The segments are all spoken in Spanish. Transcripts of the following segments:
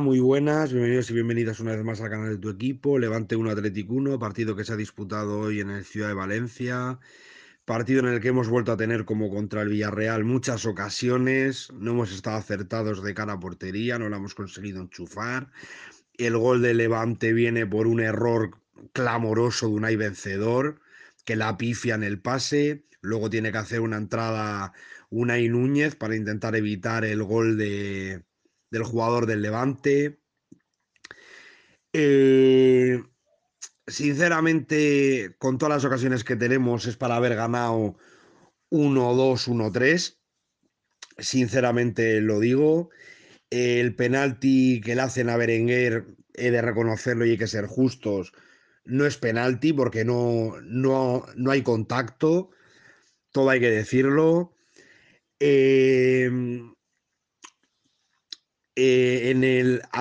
muy buenas, bienvenidos y bienvenidas una vez más al canal de tu equipo, Levante 1 Atlético 1, partido que se ha disputado hoy en el Ciudad de Valencia, partido en el que hemos vuelto a tener como contra el Villarreal muchas ocasiones, no hemos estado acertados de cara a portería, no lo hemos conseguido enchufar, el gol de Levante viene por un error clamoroso de un hay Vencedor, que la pifia en el pase, luego tiene que hacer una entrada y Núñez para intentar evitar el gol de del jugador del Levante. Eh, sinceramente, con todas las ocasiones que tenemos es para haber ganado 1-2, 1-3. Sinceramente lo digo. El penalti que le hacen a Berenguer, he de reconocerlo y hay que ser justos, no es penalti porque no, no, no hay contacto, todo hay que decirlo. Eh,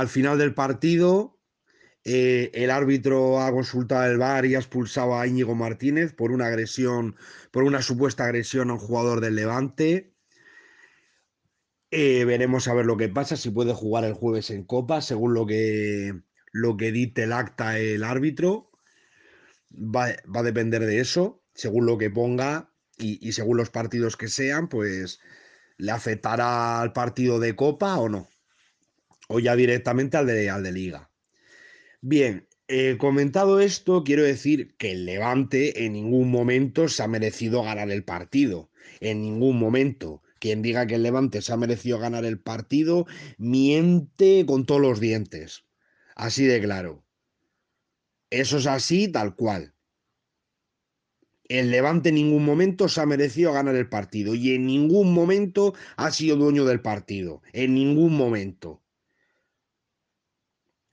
al final del partido, eh, el árbitro ha consultado el VAR y ha expulsado a Íñigo Martínez por una agresión, por una supuesta agresión a un jugador del Levante. Eh, veremos a ver lo que pasa, si puede jugar el jueves en Copa, según lo que, lo que dicte el acta el árbitro. Va, va, a depender de eso, según lo que ponga y según los partidos que sean, pues le afectará al partido de Copa o no o ya directamente al de, de liga. Bien, eh, comentado esto, quiero decir que el Levante en ningún momento se ha merecido ganar el partido, en ningún momento. Quien diga que el Levante se ha merecido ganar el partido, miente con todos los dientes. Así de claro. Eso es así, tal cual. El Levante en ningún momento se ha merecido ganar el partido y en ningún momento ha sido dueño del partido. En ningún momento.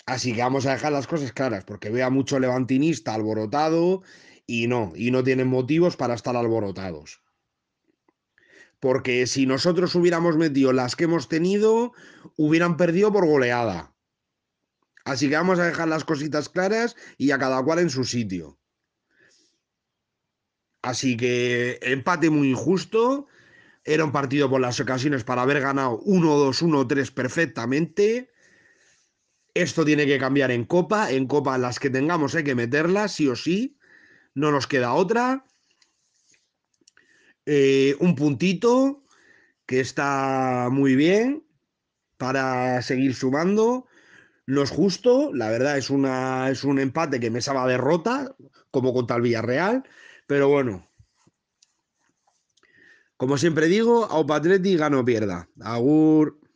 Así que vamos a dejar las cosas claras, porque veo a mucho levantinista alborotado y no, y no tienen motivos para estar alborotados. Porque si nosotros hubiéramos metido las que hemos tenido, hubieran perdido por goleada. Así que vamos a dejar las cositas claras y a cada cual en su sitio. Así que empate muy injusto. Era un partido por las ocasiones para haber ganado 1-2, 1-3 perfectamente. Esto tiene que cambiar en Copa. En Copa las que tengamos hay que meterlas, sí o sí. No nos queda otra. Eh, un puntito que está muy bien para seguir sumando. No es justo, la verdad es, una, es un empate que me estaba derrota, como contra el Villarreal, pero bueno. Como siempre digo, a Opatleti gano pierda. Agur.